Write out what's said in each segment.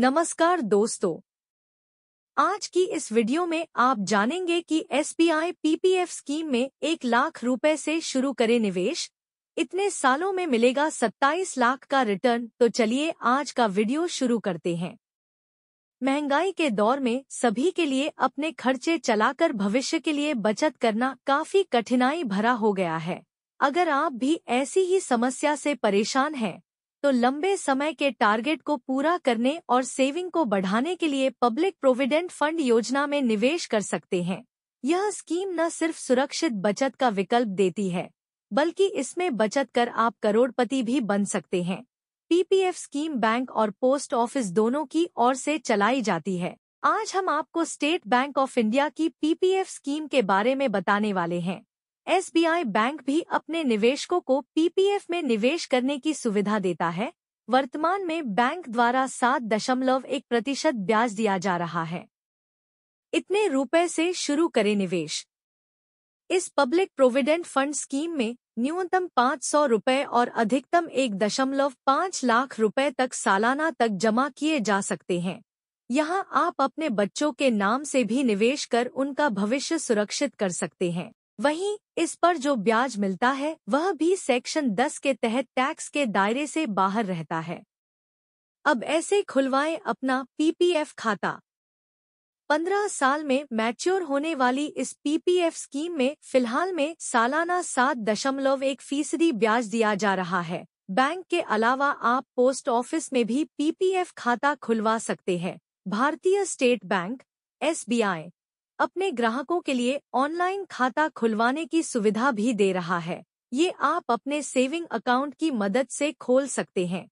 नमस्कार दोस्तों आज की इस वीडियो में आप जानेंगे कि एसबीआई पीपीएफ स्कीम में एक लाख रुपए से शुरू करें निवेश इतने सालों में मिलेगा 27 लाख का रिटर्न तो चलिए आज का वीडियो शुरू करते हैं महंगाई के दौर में सभी के लिए अपने खर्चे चलाकर भविष्य के लिए बचत करना काफी कठिनाई भरा हो गया है अगर आप भी ऐसी ही समस्या से परेशान हैं तो लंबे समय के टारगेट को पूरा करने और सेविंग को बढ़ाने के लिए पब्लिक प्रोविडेंट फंड योजना में निवेश कर सकते हैं यह स्कीम न सिर्फ सुरक्षित बचत का विकल्प देती है बल्कि इसमें बचत कर आप करोड़पति भी बन सकते हैं पीपीएफ स्कीम बैंक और पोस्ट ऑफिस दोनों की ओर से चलाई जाती है आज हम आपको स्टेट बैंक ऑफ इंडिया की पीपीएफ स्कीम के बारे में बताने वाले हैं एसबीआई बैंक भी अपने निवेशकों को पीपीएफ में निवेश करने की सुविधा देता है वर्तमान में बैंक द्वारा सात दशमलव एक प्रतिशत ब्याज दिया जा रहा है इतने रुपए से शुरू करें निवेश इस पब्लिक प्रोविडेंट फंड स्कीम में न्यूनतम पाँच सौ रुपए और अधिकतम एक दशमलव पाँच लाख रुपए तक सालाना तक जमा किए जा सकते हैं यहाँ आप अपने बच्चों के नाम से भी निवेश कर उनका भविष्य सुरक्षित कर सकते हैं वहीं इस पर जो ब्याज मिलता है वह भी सेक्शन 10 के तहत टैक्स के दायरे से बाहर रहता है अब ऐसे खुलवाएं अपना पीपीएफ खाता 15 साल में मैच्योर होने वाली इस पीपीएफ स्कीम में फिलहाल में सालाना सात दशमलव एक फीसदी ब्याज दिया जा रहा है बैंक के अलावा आप पोस्ट ऑफिस में भी पीपीएफ खाता खुलवा सकते हैं भारतीय स्टेट बैंक एसबीआई अपने ग्राहकों के लिए ऑनलाइन खाता खुलवाने की सुविधा भी दे रहा है ये आप अपने सेविंग अकाउंट की मदद से खोल सकते हैं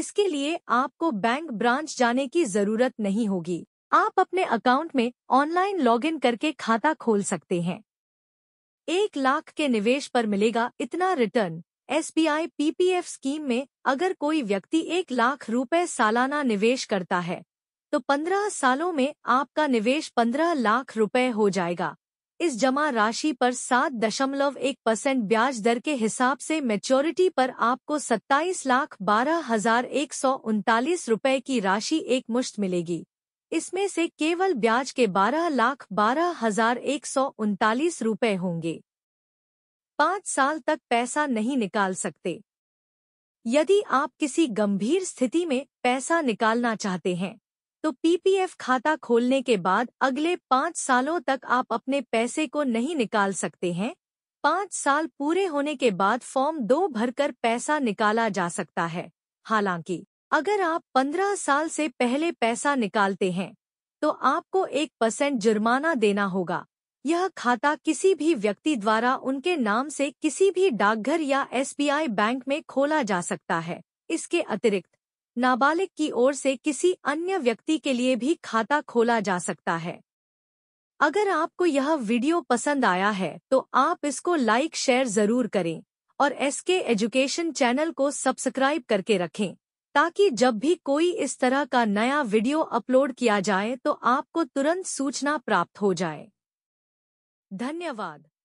इसके लिए आपको बैंक ब्रांच जाने की जरूरत नहीं होगी आप अपने अकाउंट में ऑनलाइन लॉगिन करके खाता खोल सकते हैं एक लाख के निवेश पर मिलेगा इतना रिटर्न एस बी स्कीम में अगर कोई व्यक्ति एक लाख रुपए सालाना निवेश करता है तो पंद्रह सालों में आपका निवेश पंद्रह लाख रुपए हो जाएगा इस जमा राशि पर सात दशमलव एक परसेंट ब्याज दर के हिसाब से मेच्योरिटी पर आपको सत्ताईस लाख बारह हजार एक सौ उनतालीस रुपए की राशि एक मुश्त मिलेगी इसमें से केवल ब्याज के बारह लाख बारह हजार एक सौ उनतालीस रुपए होंगे पाँच साल तक पैसा नहीं निकाल सकते यदि आप किसी गंभीर स्थिति में पैसा निकालना चाहते हैं तो पीपीएफ खाता खोलने के बाद अगले पाँच सालों तक आप अपने पैसे को नहीं निकाल सकते हैं पाँच साल पूरे होने के बाद फॉर्म दो भरकर पैसा निकाला जा सकता है हालांकि अगर आप पंद्रह साल से पहले पैसा निकालते हैं तो आपको एक परसेंट जुर्माना देना होगा यह खाता किसी भी व्यक्ति द्वारा उनके नाम से किसी भी डाकघर या एसबीआई बैंक में खोला जा सकता है इसके अतिरिक्त नाबालिग की ओर से किसी अन्य व्यक्ति के लिए भी खाता खोला जा सकता है अगर आपको यह वीडियो पसंद आया है तो आप इसको लाइक शेयर जरूर करें और एसके एजुकेशन चैनल को सब्सक्राइब करके रखें ताकि जब भी कोई इस तरह का नया वीडियो अपलोड किया जाए तो आपको तुरंत सूचना प्राप्त हो जाए धन्यवाद